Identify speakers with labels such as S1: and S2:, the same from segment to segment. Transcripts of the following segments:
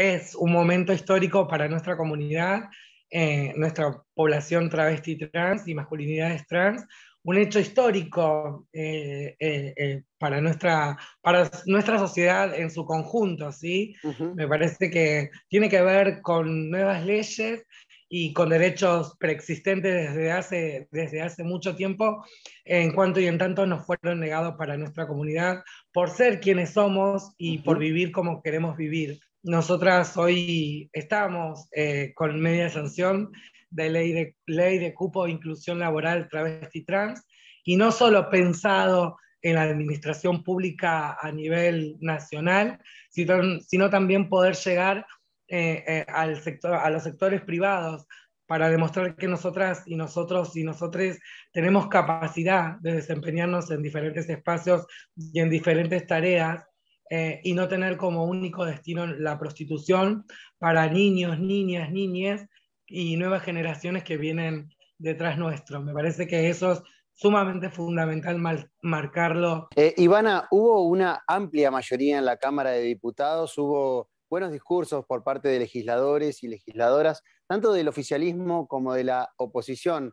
S1: es un momento histórico para nuestra comunidad, eh, nuestra población travesti trans y masculinidades trans, un hecho histórico eh, eh, para, nuestra, para nuestra sociedad en su conjunto, ¿sí? Me parece que tiene que ver con nuevas leyes y con derechos preexistentes desde hace, desde hace mucho tiempo, en cuanto y en tanto nos fueron negados para nuestra comunidad por ser quienes somos y por vivir como queremos vivir. Nosotras hoy estamos eh, con media sanción de ley, de ley de cupo de inclusión laboral travesti trans y no solo pensado en la administración pública a nivel nacional, sino, sino también poder llegar eh, eh, al sector, a los sectores privados para demostrar que nosotras y nosotros y nosotres tenemos capacidad de desempeñarnos en diferentes espacios y en diferentes tareas eh, y no tener como único destino la prostitución para niños, niñas, niñas y nuevas generaciones que vienen detrás nuestro. Me parece que eso es sumamente fundamental marcarlo.
S2: Eh, Ivana, hubo una amplia mayoría en la Cámara de Diputados, hubo buenos discursos por parte de legisladores y legisladoras, tanto del oficialismo como de la oposición.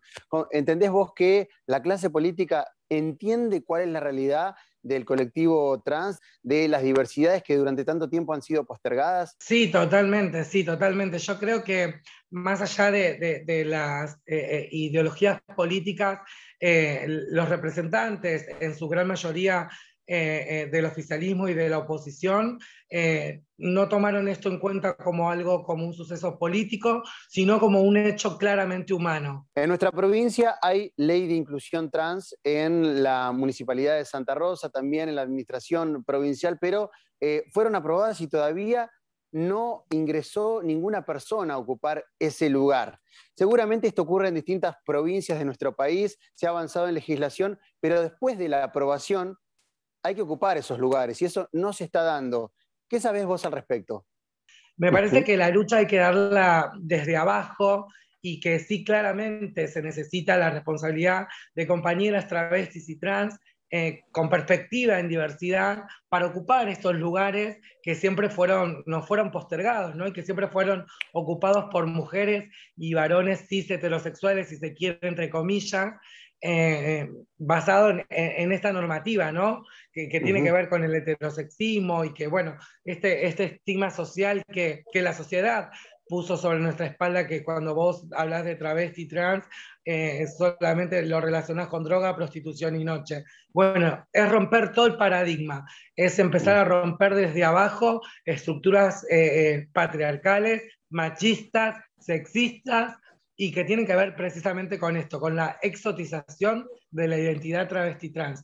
S2: ¿Entendés vos que la clase política entiende cuál es la realidad del colectivo trans, de las diversidades que durante tanto tiempo han sido postergadas? Sí,
S1: totalmente, sí, totalmente. Yo creo que más allá de, las eh, eh, ideologías políticas, eh, los representantes, en su gran mayoría eh, eh, del oficialismo y de la oposición eh, no tomaron esto en cuenta como algo, como un suceso político, sino como un hecho claramente humano.
S2: En nuestra provincia hay ley de inclusión trans en la municipalidad de Santa Rosa, también en la administración provincial, pero fueron aprobadas y todavía no ingresó ninguna persona a ocupar ese lugar. Seguramente esto ocurre en distintas provincias de nuestro país, se ha avanzado en legislación, pero después de la aprobación hay que ocupar esos lugares y eso no se está dando. ¿Qué sabés vos al respecto?
S1: Me parece que la lucha hay que darla desde abajo y que sí claramente se necesita la responsabilidad de compañeras travestis y trans eh, con perspectiva en diversidad para ocupar estos lugares que siempre fueron, no fueron postergados, ¿no? y que siempre fueron ocupados por mujeres y varones cis heterosexuales, si se quiere, entre comillas, eh, basado en, esta normativa, ¿no? que, tiene que ver con el heterosexismo y que, bueno, este, este estigma social que, que la sociedad puso sobre nuestra espalda que cuando vos hablas de travesti trans, eh, solamente lo relacionás con droga, prostitución y noche. Bueno, es romper todo el paradigma, es empezar a romper desde abajo estructuras eh, eh, patriarcales, machistas, sexistas, y que tienen que ver precisamente con esto, con la exotización de la identidad travesti trans.